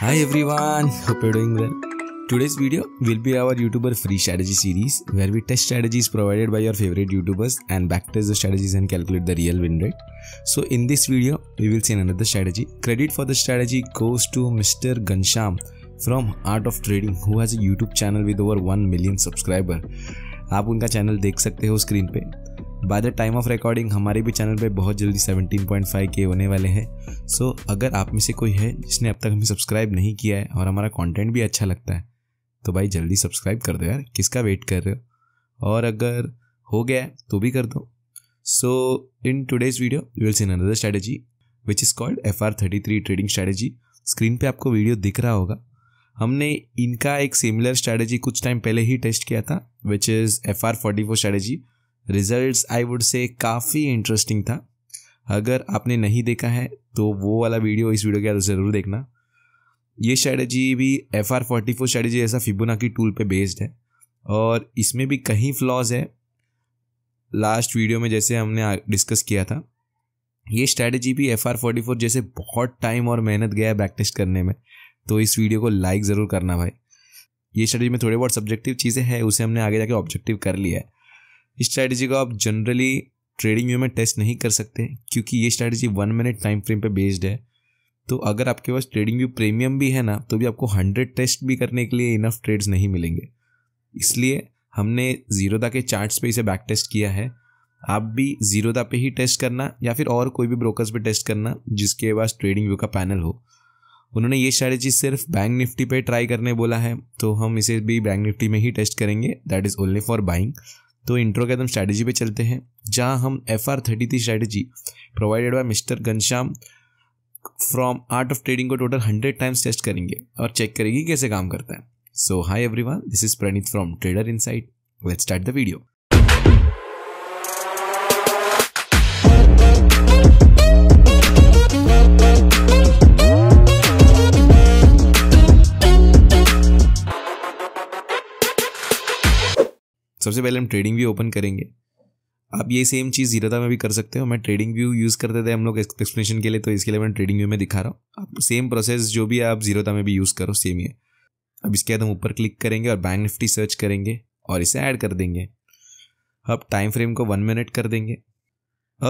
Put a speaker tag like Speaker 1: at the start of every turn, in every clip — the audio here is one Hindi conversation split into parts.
Speaker 1: Hi everyone, hope you're doing well. Today's video will be our YouTuber free strategy series where we test strategies provided by your favorite YouTubers and backtest the strategies and calculate the real win rate. So in this video, we will see another strategy. Credit for the strategy goes to Mr. Gansham from Art of Trading who has a YouTube channel with over 1 million subscribers. आप उनका चैनल देख सकते हो स्क्रीन पे by the time of recording हमारे भी चैनल पे बहुत जल्दी 17.5 के होने वाले हैं सो so, अगर आप में से कोई है जिसने अब तक हमें सब्सक्राइब नहीं किया है और हमारा कंटेंट भी अच्छा लगता है तो भाई जल्दी सब्सक्राइब कर दो यार किसका वेट कर रहे हो और अगर हो गया तो भी कर दो so in today's video you will seen another strategy which is called F R thirty three trading strategy screen पे आपको वीडियो दिख रहा होगा हमने इनका एक सिमिलर स्ट्रैटेजी कुछ टाइम पहले ही टेस्ट किया था which is F R forty four strategy results I would say काफ़ी इंटरेस्टिंग था अगर आपने नहीं देखा है तो वो वाला वीडियो इस वीडियो के अंदर ज़रूर देखना ये स्ट्रैटेजी भी F R forty four strategy जैसा फिबुना की टूल पे बेस्ड है और इसमें भी कहीं फ्लॉज है लास्ट वीडियो में जैसे हमने डिस्कस किया था ये स्ट्रैटेजी भी एफ आर फोर्टी फोर जैसे बहुत टाइम और मेहनत गया है बैक टेस्ट करने में तो इस वीडियो को लाइक ज़रूर करना भाई ये स्ट्रैटेजी में थोड़े बहुत सब्जेक्टिव चीज़ें हैं उसे हमने आगे जाके ऑब्जेक्टिव कर लिया है स्ट्रैटेजी को आप जनरली ट्रेडिंग व्यू में टेस्ट नहीं कर सकते क्योंकि ये strategy one minute time frame पे बेस्ड है तो अगर आपके पास ट्रेडिंग व्यू प्रीमियम भी है ना तो भी आपको हंड्रेड टेस्ट भी करने के लिए इनफ ट्रेड्स नहीं मिलेंगे इसलिए हमने जीरोदा के चार्ट्स पे इसे बैक टेस्ट किया है आप भी जीरोदा पे ही टेस्ट करना या फिर और कोई भी ब्रोकर्स पे टेस्ट करना जिसके पास ट्रेडिंग व्यू का पैनल हो उन्होंने ये स्ट्रैटेजी सिर्फ बैंक निफ्टी पे ट्राई करने बोला है तो हम इसे भी बैंक निफ्टी में ही टेस्ट करेंगे that is only for buying तो इंट्रो के एकदम स्ट्रैटेजी पे चलते हैं जहां हम F R thirty three strategy provided by mister Ghanshyam from Art of Trading को टोटल हंड्रेड टाइम्स टेस्ट करेंगे और चेक करेंगे कैसे काम करता है so hi one this is Praneet from Trader Insight let's start the video सबसे पहले हम ट्रेडिंग व्यू ओपन करेंगे आप ये सेम चीज़ जीरोधा में भी कर सकते हो मैं ट्रेडिंग व्यू यूज़ करते थे हम लोग एक्सप्लेनेशन के लिए तो इसके लिए मैं ट्रेडिंग व्यू में दिखा रहा हूँ आप सेम प्रोसेस जो भी आप जीरोधा में भी यूज़ करो सेम ये अब इसके बाद हम ऊपर क्लिक करेंगे और बैंक निफ्टी सर्च करेंगे और इसे ऐड कर देंगे अब टाइम फ्रेम को वन मिनट कर देंगे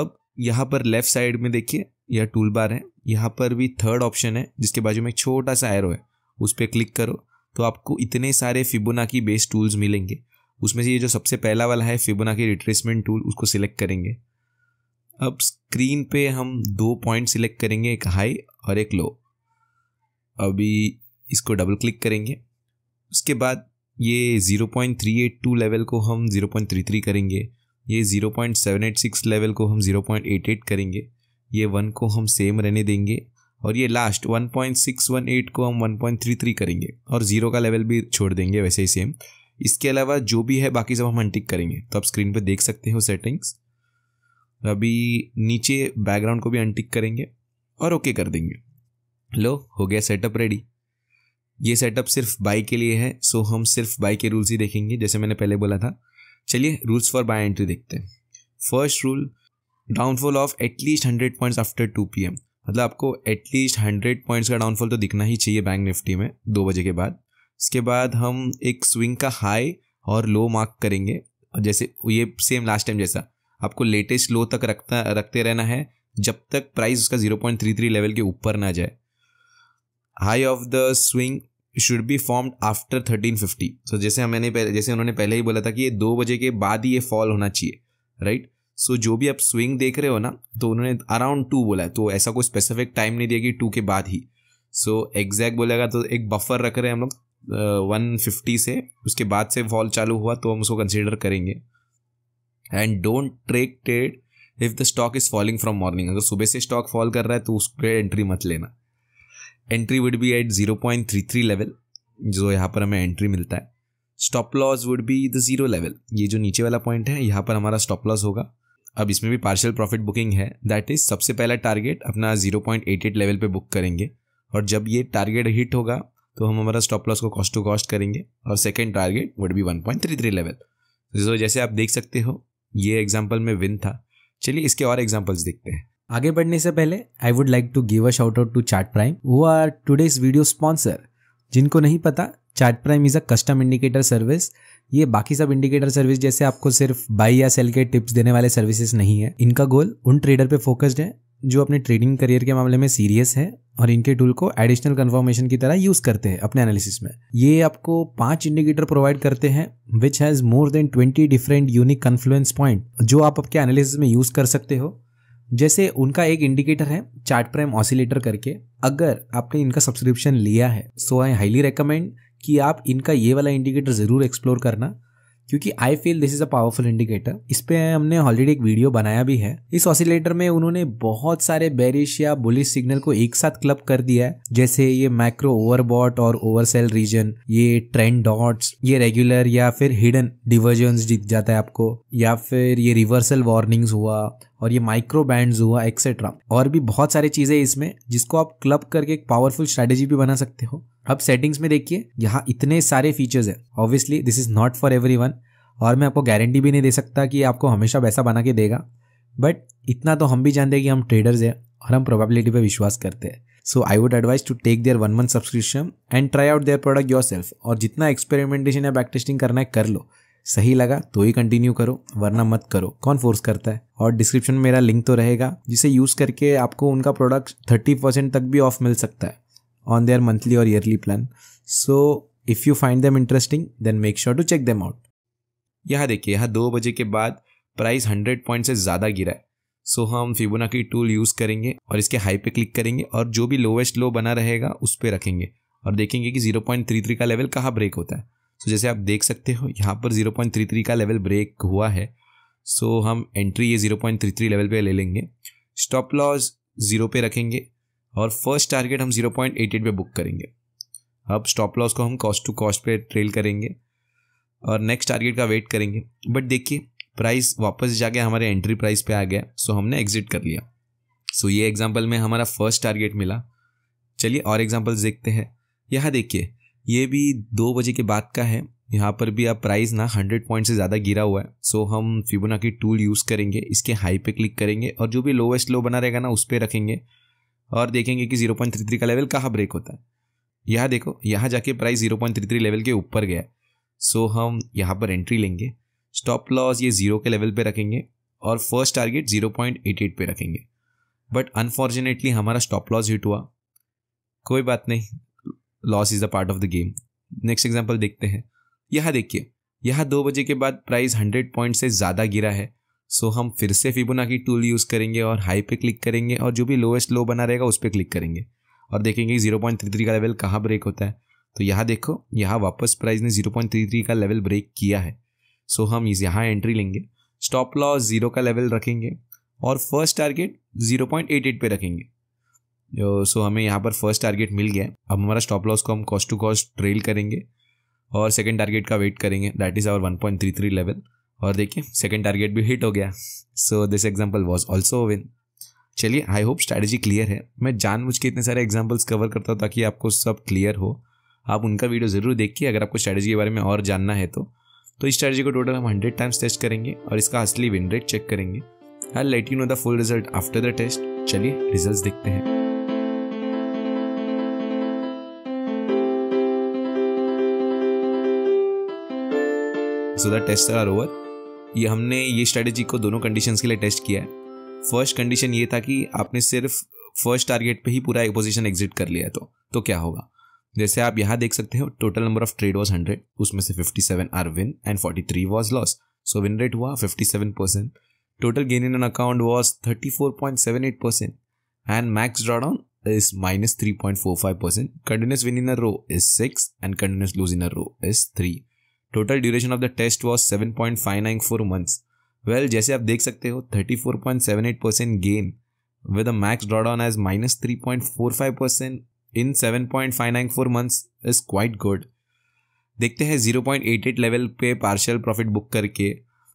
Speaker 1: अब यहाँ पर लेफ्ट साइड में देखिए यह टूल बार है यहाँ पर भी थर्ड ऑप्शन है जिसके बाजू में एक छोटा सा एरो है उस पर क्लिक करो तो आपको इतने सारे फिबोनाकी बेस्ड टूल्स मिलेंगे उसमें से ये जो सबसे पहला वाला है की रिट्रेसमेंट टूल उसको सिलेक्ट करेंगे अब स्क्रीन पे हम दो पॉइंट सिलेक्ट करेंगे एक हाई और एक लो अभी इसको डबल क्लिक करेंगे उसके बाद ये 0.382 लेवल को हम 0.33 करेंगे ये 0.786 लेवल को हम 0.88 करेंगे ये वन को हम सेम रहने देंगे और ये लास्ट 1.618 को हम 1.33 करेंगे और ज़ीरो का लेवल भी छोड़ देंगे वैसे ही सेम इसके अलावा जो भी है बाकी सब हम अनटिक करेंगे तो आप स्क्रीन पर देख सकते हो सेटिंग्स अभी नीचे बैकग्राउंड को भी अनटिक करेंगे और ओके कर देंगे लो हो गया सेटअप रेडी ये सेटअप सिर्फ बाई के लिए है सो हम सिर्फ बाई के रूल्स ही देखेंगे जैसे मैंने पहले बोला था चलिए रूल्स फॉर बाय एंट्री देखते हैं first rule downfall of at least hundred points after two P मतलब आपको एटलीस्ट हंड्रेड पॉइंट्स का डाउनफॉल तो दिखना ही चाहिए बैंक निफ्टी में दो बजे के बाद इसके बाद हम एक स्विंग का हाई और लो मार्क करेंगे और जैसे ये सेम लास्ट टाइम जैसा आपको लेटेस्ट लो तक रखता रखते रहना है जब तक प्राइस उसका 0.33 लेवल के ऊपर ना जाए high of the swing should be formed after 1350 so जैसे मैंने जैसे उन्होंने पहले ही बोला था कि ये दो बजे के बाद ही ये फॉल होना चाहिए राइट right? सो so, जो भी आप स्विंग देख रहे हो ना तो उन्होंने अराउंड टू बोला है तो ऐसा कोई स्पेसिफिक टाइम नहीं दिया कि टू के बाद ही सो so, एग्जैक्ट बोलेगा तो एक बफर रख रहे हैं हम लोग वन फिफ्टी से उसके बाद से फॉल चालू हुआ तो हम उसको कंसिडर करेंगे and don't trek trade if the stock is falling from morning अगर सुबह से स्टॉक फॉल कर रहा है तो उस पर एंट्री मत लेना entry would be at zero point three three level जो यहाँ पर हमें एंट्री मिलता है stop loss would be the zero level ये जो नीचे वाला पॉइंट है यहाँ पर हमारा स्टॉप लॉस होगा अब इसमें भी पार्शियल प्रॉफिट बुकिंग है दैट इज सबसे पहला टारगेट अपना zero point eight eight level पर बुक करेंगे और जब ये टारगेट हिट होगा तो हम हमारा स्टॉप लॉस को कॉस्ट टू कॉस्ट करेंगे और second target would be one point three three level so जैसे आप देख सकते हो ये एग्जाम्पल में विन था चलिए इसके और एग्जाम्पल्स देखते हैं आगे बढ़ने से पहले I would like to give a shout out to Chart Prime who are today's video sponsor जिनको नहीं पता Chart Prime is a custom indicator service ये बाकी सब इंडिकेटर सर्विस जैसे आपको सिर्फ बाई या सेल के टिप्स देने वाले सर्विसेज नहीं है इनका गोल उन ट्रेडर पे फोकस्ड है जो अपने ट्रेडिंग करियर के मामले में सीरियस है और इनके टूल को एडिशनल कन्फर्मेशन की तरह यूज करते हैं अपने एनालिसिस में ये आपको पांच इंडिकेटर प्रोवाइड करते हैं which has more than twenty different unique confluence point जो आप आपके एनालिसिस में यूज कर सकते हो जैसे उनका एक इंडिकेटर है चार्ट प्राइम ऑसिलेटर करके अगर आपने इनका सब्सक्रिप्शन लिया है सो आई हाईली रिकमेंड कि आप इनका ये वाला इंडिकेटर जरूर एक्सप्लोर करना क्योंकि I feel this is a powerful indicator इस पे हमने ऑलरेडी एक वीडियो बनाया भी है इस ऑसिलेटर में उन्होंने बहुत सारे बेरिश या बुलिस सिग्नल को एक साथ क्लब कर दिया है जैसे ये माइक्रो ओवरबॉट और ओवरसेल रीजन ये ट्रेंड डॉट्स ये रेगुलर या फिर हिडन डिवर्जन दिख जाता है आपको या फिर ये रिवर्सल वार्निंग्स हुआ और ये माइक्रो बैंड हुआ एक्सेट्रा और भी बहुत सारी चीज़ें इसमें जिसको आप क्लब करके एक पावरफुल स्ट्रेटेजी भी बना सकते हो अब सेटिंग्स में देखिए यहाँ इतने सारे फीचर्स हैं obviously this is not for every और मैं आपको गारंटी भी नहीं दे सकता कि आपको हमेशा वैसा बना के देगा बट इतना तो हम भी जानते हैं कि हम ट्रेडर्स हैं और हम प्रोबेबिलिटी पे विश्वास करते हैं so I would advise to take their one month subscription and try out their product yourself और जितना एक्सपेरिमेंटेशन या बैक टेस्टिंग करना है कर लो सही लगा तो ही कंटिन्यू करो वरना मत करो कौन फोर्स करता है और डिस्क्रिप्शन में मेरा लिंक तो रहेगा जिसे यूज़ करके आपको उनका प्रोडक्ट थर्टी परसेंट तक भी ऑफ मिल सकता है on their monthly or yearly plan. So if you find them interesting, then make sure to check them out. यहाँ देखिए यहाँ दो बजे के बाद प्राइस हंड्रेड पॉइंट से ज़्यादा गिरा है सो so, हाँ, हम की टूल यूज़ करेंगे और इसके हाई पे क्लिक करेंगे और जो भी लोवेस्ट लो बना रहेगा उस पर रखेंगे और देखेंगे कि 0.33 का लेवल कहाँ ब्रेक होता है सो so, जैसे आप देख सकते हो यहाँ पर 0.33 का लेवल ब्रेक हुआ है सो so, हम एंट्री ये 0.33 लेवल पे ले लेंगे स्टॉप लॉस ज़ीरो पे रखेंगे और फर्स्ट टारगेट हम 0.88 पे बुक करेंगे अब स्टॉप लॉस को हम कॉस्ट टू कॉस्ट पे ट्रेल करेंगे और नेक्स्ट टारगेट का वेट करेंगे बट देखिए प्राइस वापस जाके हमारे एंट्री प्राइस पे आ गया सो हमने एग्जिट कर लिया सो ये एग्जाम्पल में हमारा फर्स्ट टारगेट मिला चलिए और एग्जाम्पल देखते हैं यहाँ देखिए ये भी दो बजे के बाद का है यहाँ पर भी अब प्राइस ना हंड्रेड पॉइंट से ज़्यादा गिरा हुआ है सो हम फिबोनाकी टूल यूज़ करेंगे इसके हाई पे क्लिक करेंगे और जो भी लोवेस्ट लो बना रहेगा ना उस पर रखेंगे और देखेंगे कि 0.33 का लेवल कहाँ ब्रेक होता है यहाँ देखो यहाँ जाके प्राइस 0.33 लेवल के ऊपर गया सो so, हम यहाँ पर एंट्री लेंगे स्टॉप लॉस ये जीरो के लेवल पे रखेंगे और फर्स्ट टारगेट 0.88 पे रखेंगे बट अनफॉर्चुनेटली हमारा स्टॉप लॉस हिट हुआ कोई बात नहीं loss is a part of the game next example देखते हैं यहाँ देखिए यहाँ दो बजे के बाद प्राइस हंड्रेड पॉइंट से ज़्यादा गिरा है सो हम फिर से की टूल यूज़ करेंगे और हाई पे क्लिक करेंगे और जो भी लोएस्ट लो बना रहेगा उस पर क्लिक करेंगे और देखेंगे जीरो पॉइंट थ्री थ्री का लेवल कहाँ ब्रेक होता है तो यहाँ देखो यहाँ वापस प्राइस ने जीरो पॉइंट थ्री थ्री का लेवल ब्रेक किया है सो so, हम यहाँ एंट्री लेंगे स्टॉप लॉस ज़ीरो का लेवल रखेंगे और first target zero point eight eight पर रखेंगे सो so, हमें यहाँ पर फर्स्ट टारगेट मिल गया अब हमारा स्टॉप लॉस को हम कॉस्ट टू कॉस्ट ट्रेल करेंगे और सेकेंड टारगेट का वेट करेंगे that is our one point three three level और देखिए सेकेंड टारगेट भी हिट हो गया so this example was also win चलिए आई होप स्ट्रैटेजी क्लियर है मैं मुझ के इतने सारे एग्जाम्पल्स कवर करता हूँ ताकि आपको सब क्लियर हो आप उनका वीडियो ज़रूर देखिए अगर आपको स्ट्रैटेजी के बारे में और जानना है तो तो इस स्ट्रैटेजी को टोटल हम हंड्रेड टाइम्स टेस्ट करेंगे और इसका असली विन रेट चेक करेंगे I let you know the full result after the test चलिए रिजल्ट देखते हैं So the tests are over ये हमने ये स्ट्रेटेजी को दोनों कंडीशन के लिए टेस्ट किया है फर्स्ट कंडीशन ये था कि आपने सिर्फ फर्स्ट टारगेट पे ही पूरा एक पोजिशन एग्जिट कर लिया तो तो क्या होगा जैसे आप यहाँ देख सकते हो total number of trade was hundred उसमें से fifty seven are win and forty three was loss so win rate हुआ fifty seven percent total gain in an account was thirty four point seven eight percent and max drawdown is minus three percent continuous win in a row is six and continuous lose in a row is three total duration of the test was seven point five nine four months well जैसे आप देख सकते हो thirty four point seven eight percent gain with a max drawdown as minus three point four five percent in seven point five nine four months is quite good देखते हैं zero point eight eight level पे पार्शल प्रॉफिट बुक करके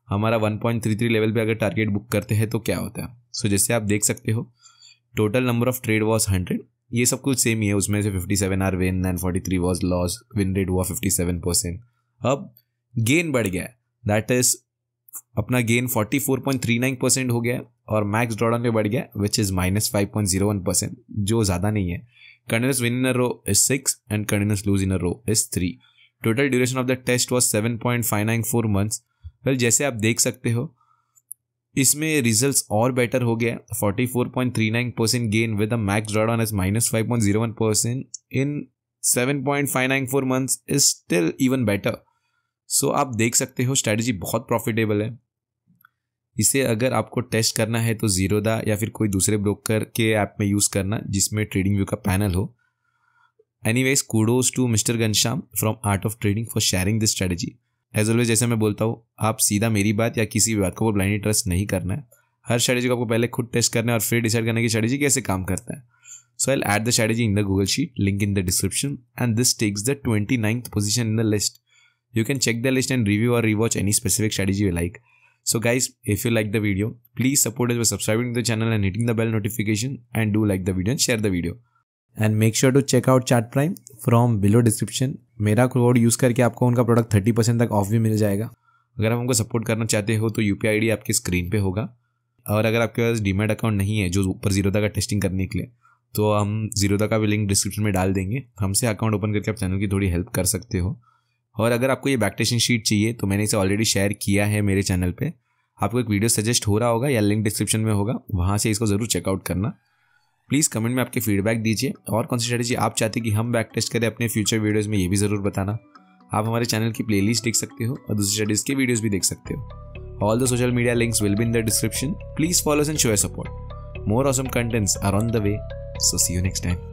Speaker 1: हमारा one point three three level पे अगर टारगेट बुक करते हैं तो क्या होता है सो so, जैसे आप देख सकते हो total number of trade was hundred ये सब कुछ सेम ही है उसमें से fifty seven are win and forty three was loss win rate हुआ फिफ्टी सेवन परसेंट अब गेन बढ़ गया दैट इज अपना गेन 44.39 परसेंट हो गया और मैक्स ड्रॉडाउन भी बढ़ गया which is minus five point zero one percent जो ज़्यादा नहीं है continuous win in row is six and continuous lose in row is three total duration of the test was seven point five nine four months well जैसे आप देख सकते हो इसमें रिजल्ट और बेटर हो गया forty four point three nine percent gain with a max drawdown is minus five point zero one percent in seven point five nine four months is still even better so आप देख सकते हो स्ट्रैटेजी बहुत प्रॉफिटेबल है इसे अगर आपको टेस्ट करना है तो जीरोदा या फिर कोई दूसरे ब्रोकर के ऐप में यूज़ करना जिसमें ट्रेडिंग व्यू का पैनल हो anyways kudos to mister Ghanshyam from Art of Trading for sharing this strategy as always जैसे मैं बोलता हूँ आप सीधा मेरी बात या किसी भी बात को ब्लाइंडली ट्रस्ट नहीं करना है हर स्ट्रैटेजी को आपको पहले खुद टेस्ट करना है और फिर डिसाइड करना है कि स्ट्रैटेजी कैसे काम करता है L at the strategy in the Google sheet link in the description and this takes the twenty ninth position in the list You can check the list and review or rewatch any specific strategy you like. So guys, if you like the video, please support us by subscribing to the channel and hitting the bell notification and do like the video and share the video. And make sure to check out Chart Prime from below description मेरा कोड यूज़ करके आपको उनका प्रोडक्ट थर्टी परसेंट तक ऑफ भी मिल जाएगा अगर आप उनको सपोर्ट करना चाहते हो तो यू पी आपकी स्क्रीन पे होगा और अगर आपके पास डीमेट अकाउंट नहीं है जो ऊपर जीरोदा का टेस्टिंग करने के लिए तो हम जीरोदा का भी लिंक डिस्क्रिप्शन में डाल देंगे हमसे अकाउंट ओपन करके आप चैनल की थोड़ी हेल्प कर सकते हो और अगर आपको ये बैक्टेशन शीट चाहिए तो मैंने इसे ऑलरेडी शेयर किया है मेरे चैनल पे आपको एक वीडियो सजेस्ट हो रहा होगा या लिंक डिस्क्रिप्शन में होगा वहाँ से इसको ज़रूर चेकआउट करना प्लीज़ कमेंट में आपके फीडबैक दीजिए और कौन सी स्ट्रेटेजी आप चाहते हैं कि हम बैक टेस्ट करें अपने फ्यूचर वीडियोज़ में ये भी ज़रूर बताना आप हमारे चैनल की प्लेलिस्ट देख सकते हो और दूसरी स्टडीज़ के वीडियोज़ भी देख सकते हो all the social media links will be in the description please follow and show support more awesome contents are on the way so see you next time